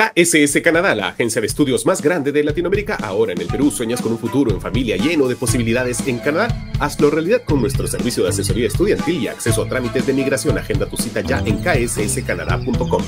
KSS Canadá, la agencia de estudios más grande de Latinoamérica, ahora en el Perú, sueñas con un futuro en familia lleno de posibilidades en Canadá. Hazlo realidad con nuestro servicio de asesoría estudiantil y acceso a trámites de migración. Agenda tu cita ya en ksscanada.com.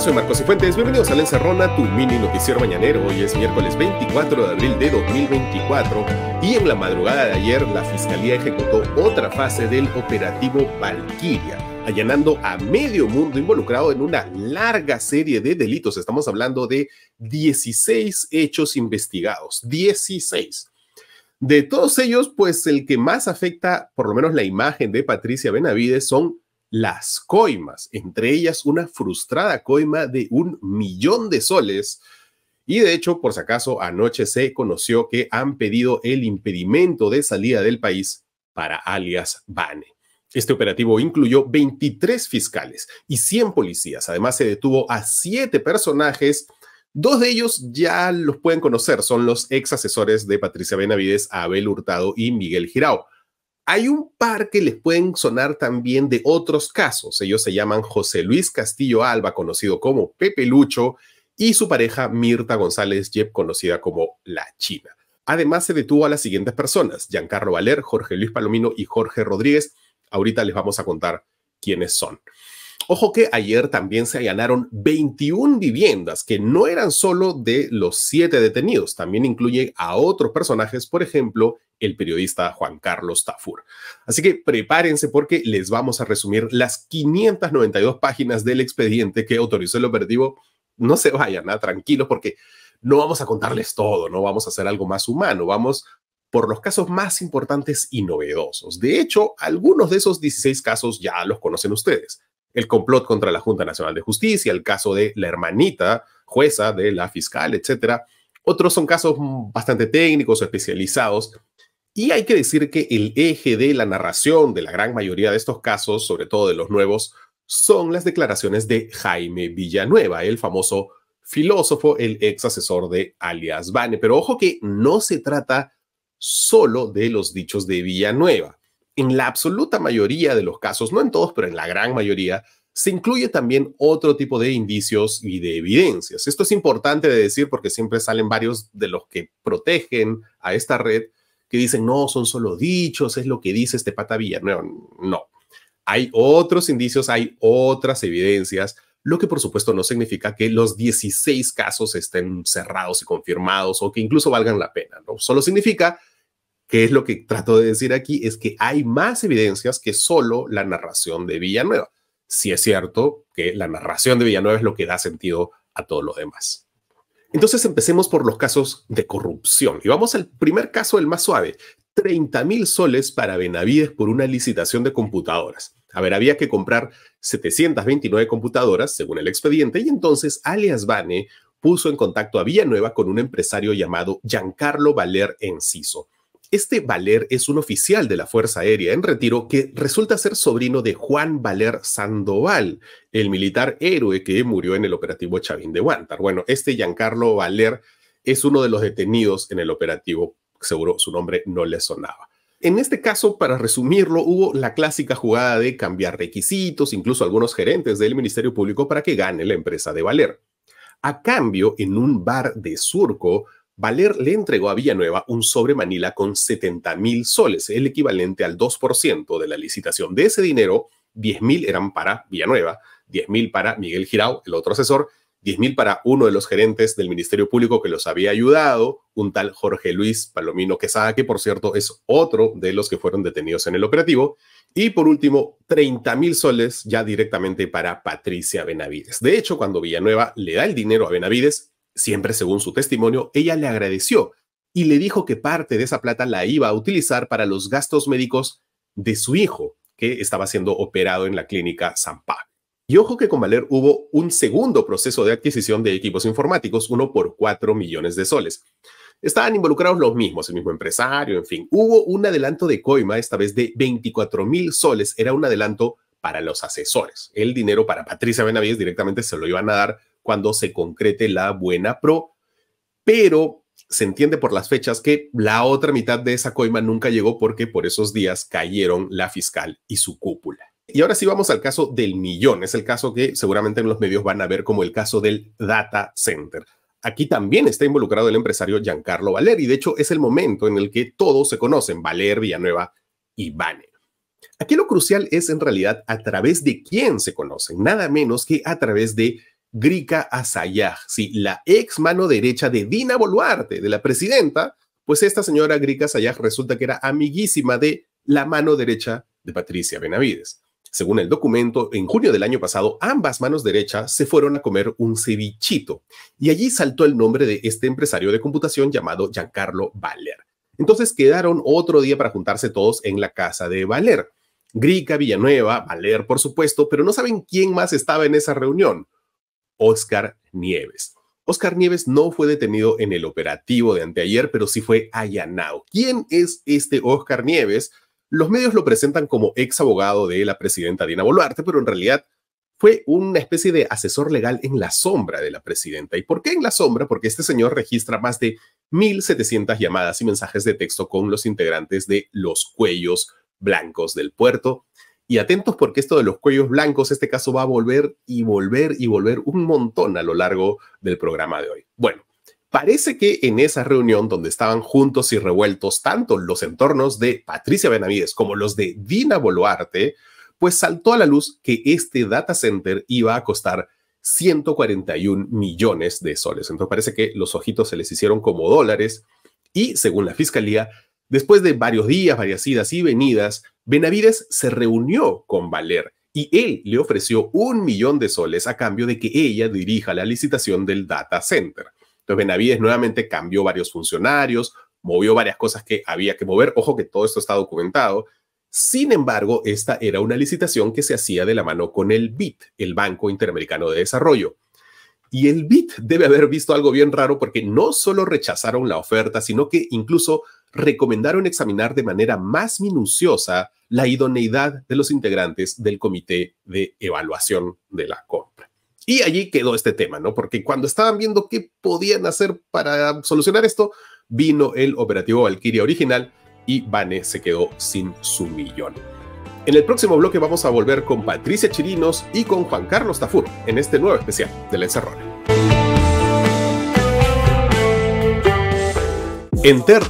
soy Marcos Cifuentes. Bienvenidos a Lencerrona tu mini noticiero mañanero. Hoy es miércoles 24 de abril de 2024 y en la madrugada de ayer la Fiscalía ejecutó otra fase del operativo Valquiria allanando a medio mundo involucrado en una larga serie de delitos. Estamos hablando de 16 hechos investigados. 16. De todos ellos, pues el que más afecta, por lo menos la imagen de Patricia Benavides, son las coimas, entre ellas una frustrada coima de un millón de soles. Y de hecho, por si acaso, anoche se conoció que han pedido el impedimento de salida del país para alias Bane. Este operativo incluyó 23 fiscales y 100 policías. Además, se detuvo a siete personajes. Dos de ellos ya los pueden conocer, son los ex asesores de Patricia Benavides, Abel Hurtado y Miguel Girao. Hay un par que les pueden sonar también de otros casos. Ellos se llaman José Luis Castillo Alba, conocido como Pepe Lucho, y su pareja Mirta González Yep, conocida como La China. Además, se detuvo a las siguientes personas: Giancarlo Valer, Jorge Luis Palomino y Jorge Rodríguez. Ahorita les vamos a contar quiénes son. Ojo que ayer también se allanaron 21 viviendas que no eran solo de los siete detenidos, también incluye a otros personajes, por ejemplo, el periodista Juan Carlos Tafur. Así que prepárense porque les vamos a resumir las 592 páginas del expediente que autorizó el operativo. No se vayan, nada ¿ah? tranquilos, porque no vamos a contarles todo, no vamos a hacer algo más humano, vamos por los casos más importantes y novedosos. De hecho, algunos de esos 16 casos ya los conocen ustedes el complot contra la Junta Nacional de Justicia, el caso de la hermanita jueza de la fiscal, etcétera. Otros son casos bastante técnicos, o especializados. Y hay que decir que el eje de la narración de la gran mayoría de estos casos, sobre todo de los nuevos, son las declaraciones de Jaime Villanueva, el famoso filósofo, el ex asesor de alias Bane. Pero ojo que no se trata solo de los dichos de Villanueva en la absoluta mayoría de los casos, no en todos, pero en la gran mayoría, se incluye también otro tipo de indicios y de evidencias. Esto es importante de decir porque siempre salen varios de los que protegen a esta red que dicen, no, son solo dichos, es lo que dice este pata No, no, hay otros indicios, hay otras evidencias, lo que por supuesto no significa que los 16 casos estén cerrados y confirmados o que incluso valgan la pena, ¿no? Solo significa que es lo que trato de decir aquí, es que hay más evidencias que solo la narración de Villanueva. Si es cierto que la narración de Villanueva es lo que da sentido a todo lo demás. Entonces empecemos por los casos de corrupción y vamos al primer caso, el más suave. 30 mil soles para Benavides por una licitación de computadoras. A ver, había que comprar 729 computadoras, según el expediente, y entonces alias Bane puso en contacto a Villanueva con un empresario llamado Giancarlo Valer Enciso. Este Valer es un oficial de la Fuerza Aérea en retiro que resulta ser sobrino de Juan Valer Sandoval, el militar héroe que murió en el operativo Chavín de Huántar. Bueno, este Giancarlo Valer es uno de los detenidos en el operativo, seguro su nombre no le sonaba. En este caso, para resumirlo, hubo la clásica jugada de cambiar requisitos, incluso algunos gerentes del Ministerio Público para que gane la empresa de Valer. A cambio, en un bar de surco, Valer le entregó a Villanueva un sobre Manila con 70 mil soles, el equivalente al 2% de la licitación. De ese dinero, 10 mil eran para Villanueva, 10 mil para Miguel Girao, el otro asesor, 10 mil para uno de los gerentes del Ministerio Público que los había ayudado, un tal Jorge Luis Palomino Quesada, que por cierto es otro de los que fueron detenidos en el operativo, y por último, 30 mil soles ya directamente para Patricia Benavides. De hecho, cuando Villanueva le da el dinero a Benavides, Siempre según su testimonio, ella le agradeció y le dijo que parte de esa plata la iba a utilizar para los gastos médicos de su hijo, que estaba siendo operado en la clínica San Pablo. Y ojo que con Valer hubo un segundo proceso de adquisición de equipos informáticos, uno por cuatro millones de soles. Estaban involucrados los mismos, el mismo empresario, en fin. Hubo un adelanto de coima, esta vez de 24 mil soles. Era un adelanto para los asesores. El dinero para Patricia Benavides directamente se lo iban a dar cuando se concrete la buena pro, pero se entiende por las fechas que la otra mitad de esa coima nunca llegó porque por esos días cayeron la fiscal y su cúpula. Y ahora sí vamos al caso del millón, es el caso que seguramente en los medios van a ver como el caso del data center. Aquí también está involucrado el empresario Giancarlo Valer y de hecho es el momento en el que todos se conocen, Valer, Villanueva y bane Aquí lo crucial es en realidad a través de quién se conocen, nada menos que a través de Grica Asayag, sí, la ex mano derecha de Dina Boluarte, de la presidenta, pues esta señora Grica Asayag resulta que era amiguísima de la mano derecha de Patricia Benavides. Según el documento, en junio del año pasado, ambas manos derechas se fueron a comer un cevichito y allí saltó el nombre de este empresario de computación llamado Giancarlo Valer. Entonces quedaron otro día para juntarse todos en la casa de Valer. Grica, Villanueva, Valer, por supuesto, pero no saben quién más estaba en esa reunión. Oscar Nieves. Oscar Nieves no fue detenido en el operativo de anteayer, pero sí fue allanado. ¿Quién es este Oscar Nieves? Los medios lo presentan como ex abogado de la presidenta Dina Boluarte, pero en realidad fue una especie de asesor legal en la sombra de la presidenta. ¿Y por qué en la sombra? Porque este señor registra más de 1.700 llamadas y mensajes de texto con los integrantes de los cuellos blancos del puerto y atentos porque esto de los cuellos blancos, este caso va a volver y volver y volver un montón a lo largo del programa de hoy. Bueno, parece que en esa reunión donde estaban juntos y revueltos tanto los entornos de Patricia Benavides como los de Dina Boluarte, pues saltó a la luz que este data center iba a costar 141 millones de soles. Entonces parece que los ojitos se les hicieron como dólares y según la fiscalía, después de varios días, varias idas y venidas, Benavides se reunió con Valer y él le ofreció un millón de soles a cambio de que ella dirija la licitación del data center. Entonces Benavides nuevamente cambió varios funcionarios, movió varias cosas que había que mover. Ojo que todo esto está documentado. Sin embargo, esta era una licitación que se hacía de la mano con el BIT, el Banco Interamericano de Desarrollo. Y el BIT debe haber visto algo bien raro porque no solo rechazaron la oferta, sino que incluso recomendaron examinar de manera más minuciosa la idoneidad de los integrantes del comité de evaluación de la compra. Y allí quedó este tema, ¿no? Porque cuando estaban viendo qué podían hacer para solucionar esto, vino el operativo Valkyria original y Bane se quedó sin su millón. En el próximo bloque vamos a volver con Patricia Chirinos y con Juan Carlos Tafur en este nuevo especial de La Encerrona.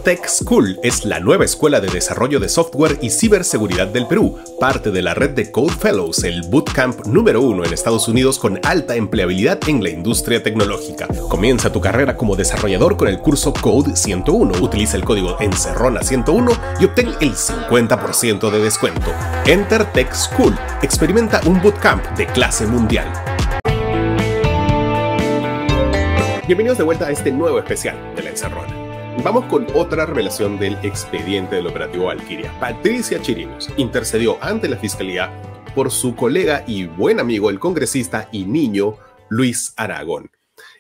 Tech School es la nueva escuela de desarrollo de software y ciberseguridad del Perú, parte de la red de Code Fellows, el bootcamp número uno en Estados Unidos con alta empleabilidad en la industria tecnológica. Comienza tu carrera como desarrollador con el curso Code 101. Utiliza el código Encerrona 101 y obtén el 50% de descuento. Tech School experimenta un bootcamp de clase mundial. Bienvenidos de vuelta a este nuevo especial de la Encerrona. Vamos con otra revelación del expediente del operativo Alquiria. Patricia Chirinos intercedió ante la fiscalía por su colega y buen amigo, el congresista y niño Luis Aragón.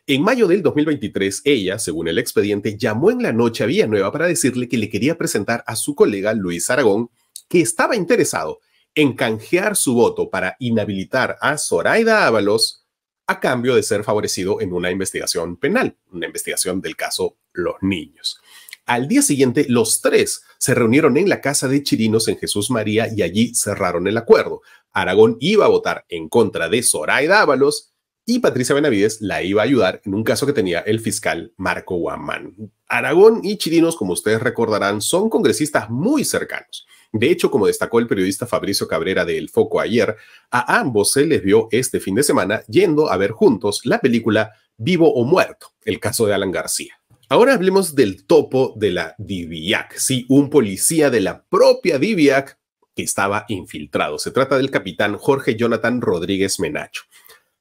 En mayo del 2023, ella, según el expediente, llamó en la noche a Villanueva para decirle que le quería presentar a su colega Luis Aragón, que estaba interesado en canjear su voto para inhabilitar a Zoraida Ábalos a cambio de ser favorecido en una investigación penal, una investigación del caso los niños. Al día siguiente, los tres se reunieron en la casa de Chirinos en Jesús María y allí cerraron el acuerdo. Aragón iba a votar en contra de Zoraida Ábalos y Patricia Benavides la iba a ayudar en un caso que tenía el fiscal Marco Guamán. Aragón y Chirinos, como ustedes recordarán, son congresistas muy cercanos. De hecho, como destacó el periodista Fabricio Cabrera de El Foco ayer, a ambos se les vio este fin de semana yendo a ver juntos la película Vivo o Muerto, el caso de Alan García. Ahora hablemos del topo de la Diviac, sí, un policía de la propia Diviac que estaba infiltrado. Se trata del capitán Jorge Jonathan Rodríguez Menacho.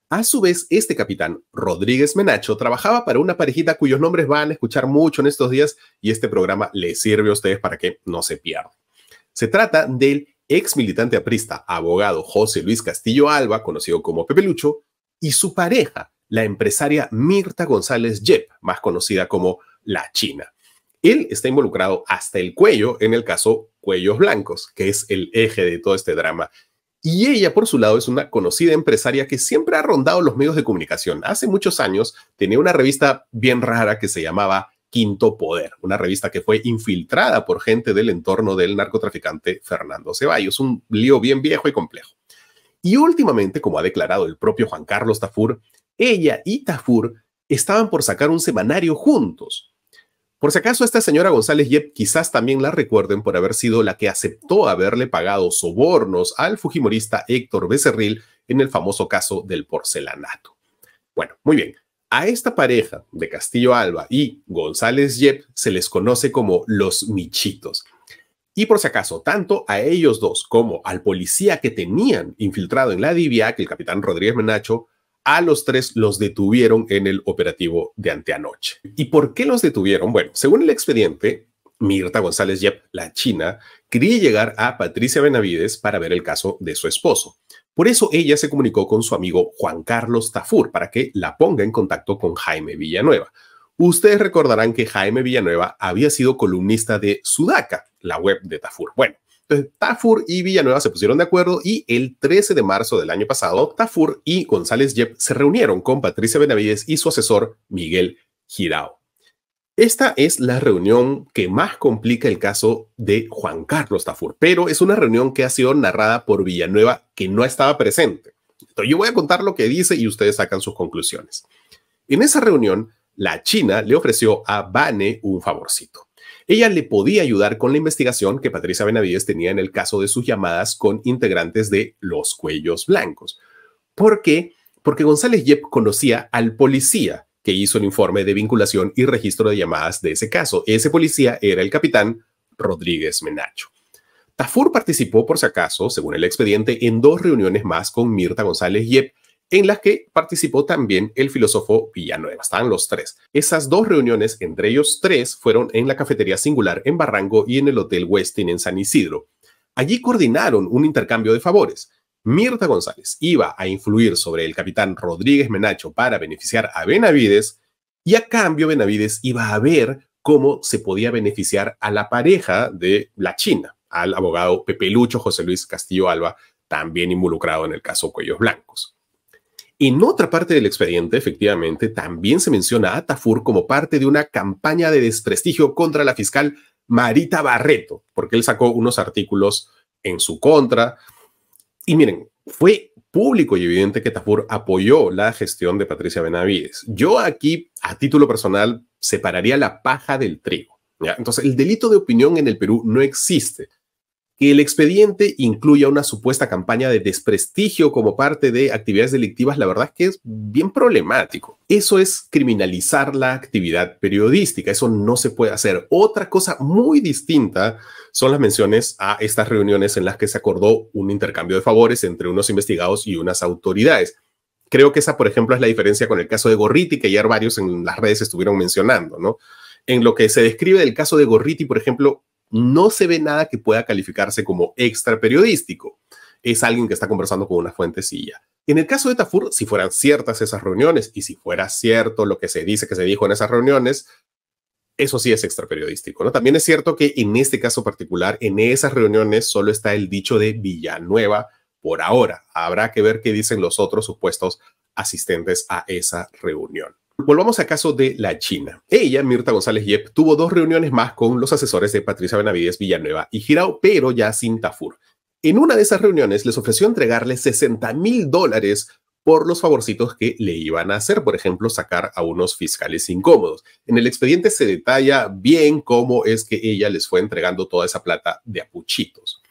A su vez, este capitán Rodríguez Menacho trabajaba para una parejita cuyos nombres van a escuchar mucho en estos días y este programa les sirve a ustedes para que no se pierdan. Se trata del ex militante aprista, abogado José Luis Castillo Alba, conocido como Pepe Lucho, y su pareja, la empresaria Mirta González Yep, más conocida como La China. Él está involucrado hasta el cuello en el caso Cuellos Blancos, que es el eje de todo este drama. Y ella, por su lado, es una conocida empresaria que siempre ha rondado los medios de comunicación. Hace muchos años tenía una revista bien rara que se llamaba Quinto Poder, una revista que fue infiltrada por gente del entorno del narcotraficante Fernando Ceballos, un lío bien viejo y complejo. Y últimamente, como ha declarado el propio Juan Carlos Tafur, ella y Tafur estaban por sacar un semanario juntos. Por si acaso, esta señora González Yep quizás también la recuerden por haber sido la que aceptó haberle pagado sobornos al fujimorista Héctor Becerril en el famoso caso del porcelanato. Bueno, muy bien. A esta pareja de Castillo Alba y González Yep se les conoce como los Michitos. Y por si acaso, tanto a ellos dos como al policía que tenían infiltrado en la divia que el capitán Rodríguez Menacho, a los tres los detuvieron en el operativo de anteanoche. ¿Y por qué los detuvieron? Bueno, según el expediente, Mirta González Yep, la china, quería llegar a Patricia Benavides para ver el caso de su esposo. Por eso ella se comunicó con su amigo Juan Carlos Tafur para que la ponga en contacto con Jaime Villanueva. Ustedes recordarán que Jaime Villanueva había sido columnista de Sudaca, la web de Tafur. Bueno, Tafur y Villanueva se pusieron de acuerdo y el 13 de marzo del año pasado, Tafur y González Yep se reunieron con Patricia Benavides y su asesor Miguel Girao. Esta es la reunión que más complica el caso de Juan Carlos Tafur, pero es una reunión que ha sido narrada por Villanueva que no estaba presente. Entonces yo voy a contar lo que dice y ustedes sacan sus conclusiones. En esa reunión, la China le ofreció a Bane un favorcito. Ella le podía ayudar con la investigación que Patricia Benavides tenía en el caso de sus llamadas con integrantes de los cuellos blancos. ¿Por qué? Porque González Yep conocía al policía que hizo el informe de vinculación y registro de llamadas de ese caso. Ese policía era el capitán Rodríguez Menacho. Tafur participó, por si acaso, según el expediente, en dos reuniones más con Mirta González Yep en las que participó también el filósofo Villanueva. Estaban los tres. Esas dos reuniones, entre ellos tres, fueron en la Cafetería Singular en Barranco y en el Hotel Westin en San Isidro. Allí coordinaron un intercambio de favores. Mirta González iba a influir sobre el capitán Rodríguez Menacho para beneficiar a Benavides y a cambio Benavides iba a ver cómo se podía beneficiar a la pareja de la China, al abogado Pepe Lucho José Luis Castillo Alba, también involucrado en el caso Cuellos Blancos. En otra parte del expediente, efectivamente, también se menciona a Tafur como parte de una campaña de desprestigio contra la fiscal Marita Barreto, porque él sacó unos artículos en su contra. Y miren, fue público y evidente que Tafur apoyó la gestión de Patricia Benavides. Yo aquí, a título personal, separaría la paja del trigo. Entonces, el delito de opinión en el Perú no existe que el expediente incluya una supuesta campaña de desprestigio como parte de actividades delictivas, la verdad es que es bien problemático. Eso es criminalizar la actividad periodística, eso no se puede hacer. Otra cosa muy distinta son las menciones a estas reuniones en las que se acordó un intercambio de favores entre unos investigados y unas autoridades. Creo que esa, por ejemplo, es la diferencia con el caso de Gorriti, que ayer varios en las redes estuvieron mencionando, ¿no? En lo que se describe del caso de Gorriti, por ejemplo, no se ve nada que pueda calificarse como extra periodístico. Es alguien que está conversando con una fuentecilla. En el caso de Tafur, si fueran ciertas esas reuniones y si fuera cierto lo que se dice que se dijo en esas reuniones, eso sí es extra periodístico, ¿no? También es cierto que en este caso particular, en esas reuniones solo está el dicho de Villanueva por ahora. Habrá que ver qué dicen los otros supuestos asistentes a esa reunión. Volvamos al caso de la China. Ella, Mirta González Yep, tuvo dos reuniones más con los asesores de Patricia Benavides Villanueva y Girao, pero ya sin Tafur. En una de esas reuniones les ofreció entregarle 60 mil dólares por los favorcitos que le iban a hacer, por ejemplo, sacar a unos fiscales incómodos. En el expediente se detalla bien cómo es que ella les fue entregando toda esa plata de apuchitos.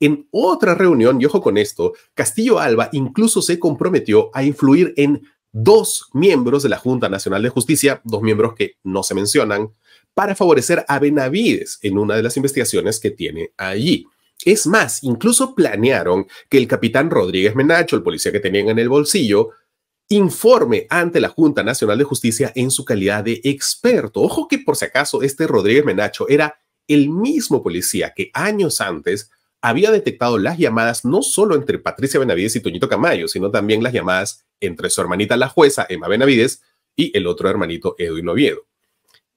En otra reunión, y ojo con esto, Castillo Alba incluso se comprometió a influir en dos miembros de la Junta Nacional de Justicia, dos miembros que no se mencionan, para favorecer a Benavides en una de las investigaciones que tiene allí. Es más, incluso planearon que el capitán Rodríguez Menacho, el policía que tenían en el bolsillo, informe ante la Junta Nacional de Justicia en su calidad de experto. Ojo que por si acaso este Rodríguez Menacho era el mismo policía que años antes había detectado las llamadas no solo entre Patricia Benavides y Toñito Camayo, sino también las llamadas entre su hermanita la jueza, Emma Benavides, y el otro hermanito, Edwin Oviedo.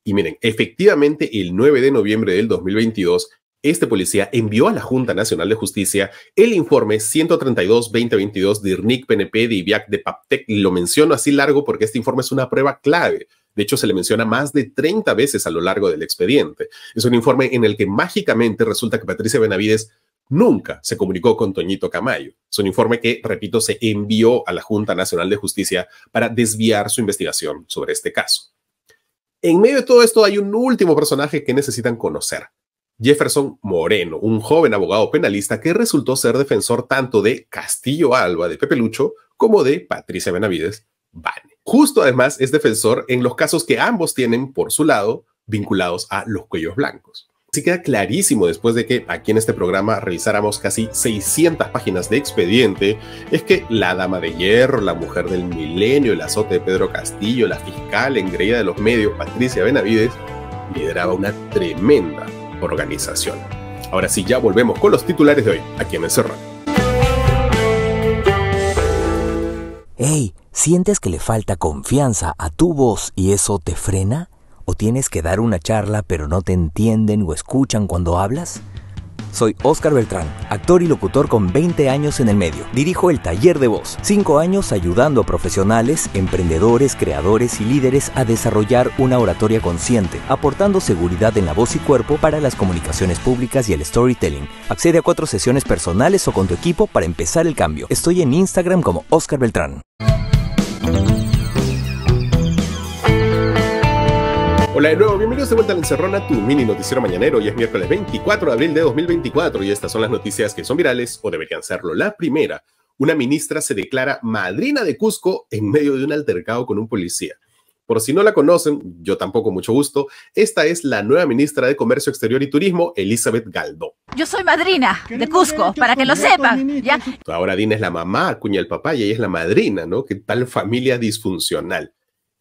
Y miren, efectivamente, el 9 de noviembre del 2022, este policía envió a la Junta Nacional de Justicia el informe 132-2022 de IRNIC PNP de IBIAC de PAPTEC. Lo menciono así largo porque este informe es una prueba clave. De hecho, se le menciona más de 30 veces a lo largo del expediente. Es un informe en el que mágicamente resulta que Patricia Benavides nunca se comunicó con Toñito Camayo. Es un informe que, repito, se envió a la Junta Nacional de Justicia para desviar su investigación sobre este caso. En medio de todo esto hay un último personaje que necesitan conocer. Jefferson Moreno, un joven abogado penalista que resultó ser defensor tanto de Castillo Alba, de Pepe Lucho, como de Patricia Benavides, Bane. Justo además es defensor en los casos que ambos tienen, por su lado, vinculados a los cuellos blancos. Si queda clarísimo después de que aquí en este programa revisáramos casi 600 páginas de expediente, es que la dama de hierro, la mujer del milenio, el azote de Pedro Castillo, la fiscal engreída de los medios, Patricia Benavides, lideraba una tremenda organización. Ahora sí, ya volvemos con los titulares de hoy, aquí en Encerrar. Hey, ¿Sientes que le falta confianza a tu voz y eso te frena? ¿O tienes que dar una charla pero no te entienden o escuchan cuando hablas? Soy Óscar Beltrán, actor y locutor con 20 años en el medio. Dirijo el Taller de Voz, Cinco años ayudando a profesionales, emprendedores, creadores y líderes a desarrollar una oratoria consciente, aportando seguridad en la voz y cuerpo para las comunicaciones públicas y el storytelling. Accede a cuatro sesiones personales o con tu equipo para empezar el cambio. Estoy en Instagram como Óscar Beltrán. Hola de nuevo, bienvenidos de vuelta a la Encerrona, tu mini noticiero mañanero. Y es miércoles 24 de abril de 2024 y estas son las noticias que son virales o deberían serlo. La primera, una ministra se declara madrina de Cusco en medio de un altercado con un policía. Por si no la conocen, yo tampoco mucho gusto, esta es la nueva ministra de Comercio Exterior y Turismo, Elizabeth Galdo. Yo soy madrina de Cusco, para que lo sepan. ¿ya? Ahora Dina es la mamá, cuña el papá y ella es la madrina, ¿no? Qué tal familia disfuncional.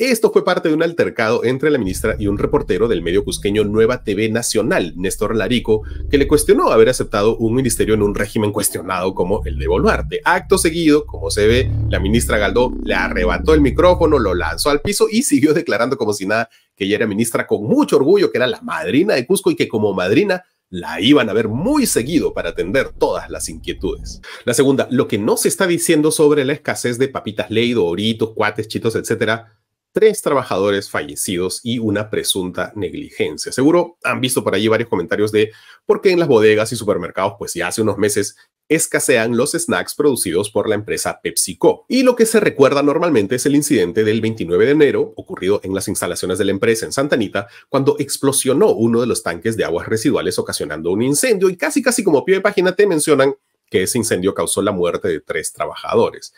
Esto fue parte de un altercado entre la ministra y un reportero del medio cusqueño Nueva TV Nacional, Néstor Larico, que le cuestionó haber aceptado un ministerio en un régimen cuestionado como el de Boluarte. Acto seguido, como se ve, la ministra Galdó le arrebató el micrófono, lo lanzó al piso y siguió declarando como si nada que ella era ministra con mucho orgullo, que era la madrina de Cusco y que como madrina la iban a ver muy seguido para atender todas las inquietudes. La segunda, lo que no se está diciendo sobre la escasez de papitas leido, oritos, cuates, chitos, etcétera, tres trabajadores fallecidos y una presunta negligencia. Seguro han visto por allí varios comentarios de por qué en las bodegas y supermercados, pues ya hace unos meses escasean los snacks producidos por la empresa PepsiCo. Y lo que se recuerda normalmente es el incidente del 29 de enero ocurrido en las instalaciones de la empresa en Santa Anita, cuando explosionó uno de los tanques de aguas residuales ocasionando un incendio y casi casi como pie de página te mencionan que ese incendio causó la muerte de tres trabajadores.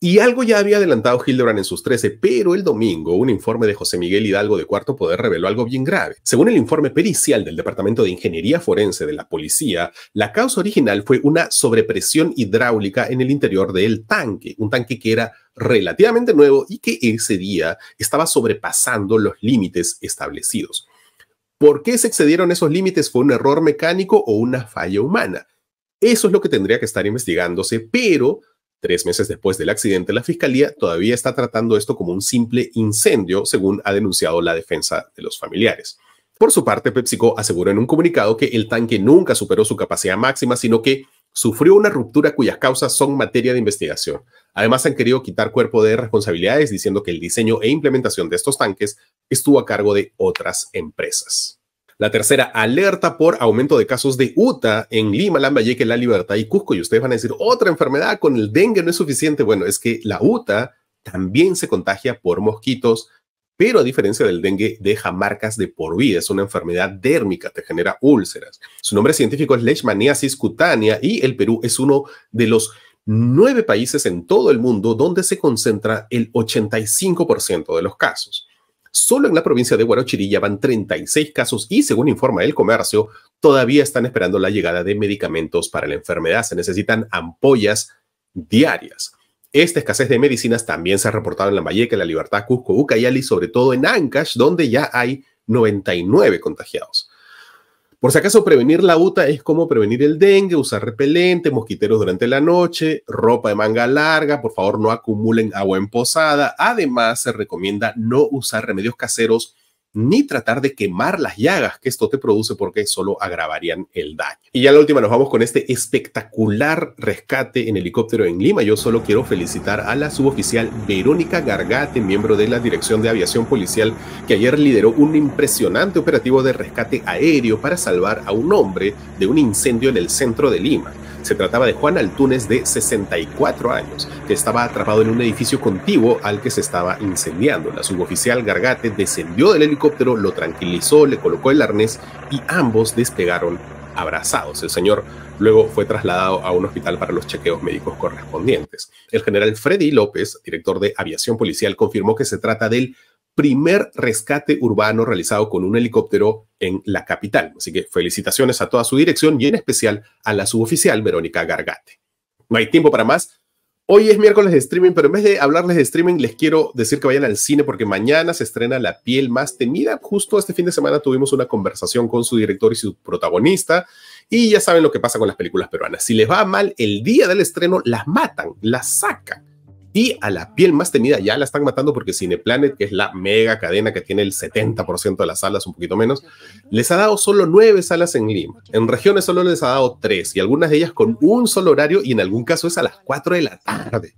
Y algo ya había adelantado Hildebrand en sus 13, pero el domingo un informe de José Miguel Hidalgo de Cuarto Poder reveló algo bien grave. Según el informe pericial del Departamento de Ingeniería Forense de la Policía, la causa original fue una sobrepresión hidráulica en el interior del tanque, un tanque que era relativamente nuevo y que ese día estaba sobrepasando los límites establecidos. ¿Por qué se excedieron esos límites? ¿Fue un error mecánico o una falla humana? Eso es lo que tendría que estar investigándose, pero Tres meses después del accidente, la Fiscalía todavía está tratando esto como un simple incendio, según ha denunciado la defensa de los familiares. Por su parte, PepsiCo aseguró en un comunicado que el tanque nunca superó su capacidad máxima, sino que sufrió una ruptura cuyas causas son materia de investigación. Además, han querido quitar cuerpo de responsabilidades diciendo que el diseño e implementación de estos tanques estuvo a cargo de otras empresas. La tercera, alerta por aumento de casos de UTA en Lima, Lambayeque, La Libertad y Cusco. Y ustedes van a decir, otra enfermedad con el dengue no es suficiente. Bueno, es que la UTA también se contagia por mosquitos, pero a diferencia del dengue, deja marcas de por vida. Es una enfermedad dérmica, te genera úlceras. Su nombre científico es leishmaniasis cutánea y el Perú es uno de los nueve países en todo el mundo donde se concentra el 85% de los casos. Solo en la provincia de Huarochirí ya van 36 casos y, según informa el comercio, todavía están esperando la llegada de medicamentos para la enfermedad. Se necesitan ampollas diarias. Esta escasez de medicinas también se ha reportado en La Lambayeque, La Libertad, Cusco, Ucayali, sobre todo en Ancash, donde ya hay 99 contagiados. Por si acaso, prevenir la UTA es como prevenir el dengue, usar repelente, mosquiteros durante la noche, ropa de manga larga, por favor no acumulen agua en posada. Además, se recomienda no usar remedios caseros ni tratar de quemar las llagas que esto te produce porque solo agravarían el daño. Y ya la última, nos vamos con este espectacular rescate en helicóptero en Lima. Yo solo quiero felicitar a la suboficial Verónica Gargate, miembro de la Dirección de Aviación Policial, que ayer lideró un impresionante operativo de rescate aéreo para salvar a un hombre de un incendio en el centro de Lima. Se trataba de Juan Altúnez de 64 años, que estaba atrapado en un edificio contiguo al que se estaba incendiando. La suboficial Gargate descendió del helicóptero, lo tranquilizó, le colocó el arnés y ambos despegaron abrazados. El señor luego fue trasladado a un hospital para los chequeos médicos correspondientes. El general Freddy López, director de aviación policial, confirmó que se trata del primer rescate urbano realizado con un helicóptero en la capital. Así que felicitaciones a toda su dirección y en especial a la suboficial Verónica Gargate. No hay tiempo para más. Hoy es miércoles de streaming, pero en vez de hablarles de streaming, les quiero decir que vayan al cine porque mañana se estrena La piel más temida. Justo este fin de semana tuvimos una conversación con su director y su protagonista y ya saben lo que pasa con las películas peruanas. Si les va mal el día del estreno, las matan, las sacan. Y a la piel más temida ya la están matando porque Cineplanet, que es la mega cadena que tiene el 70% de las salas, un poquito menos, les ha dado solo nueve salas en Lima. En regiones solo les ha dado tres y algunas de ellas con un solo horario y en algún caso es a las 4 de la tarde.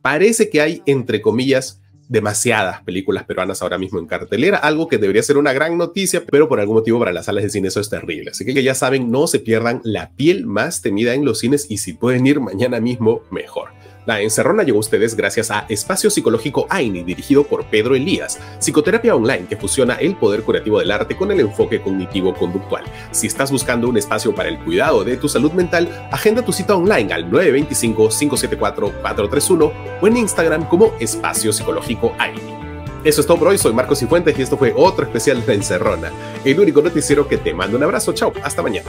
Parece que hay, entre comillas, demasiadas películas peruanas ahora mismo en cartelera, algo que debería ser una gran noticia, pero por algún motivo para las salas de cine eso es terrible. Así que ya saben, no se pierdan la piel más temida en los cines y si pueden ir mañana mismo, mejor. La encerrona llegó a ustedes gracias a Espacio Psicológico AINI, dirigido por Pedro Elías, psicoterapia online que fusiona el poder curativo del arte con el enfoque cognitivo-conductual. Si estás buscando un espacio para el cuidado de tu salud mental, agenda tu cita online al 925-574-431 o en Instagram como Espacio Psicológico AINI. Eso es todo por hoy, soy Marcos Cifuentes y esto fue otro especial de La Encerrona, el único noticiero que te mando un abrazo, chao, hasta mañana.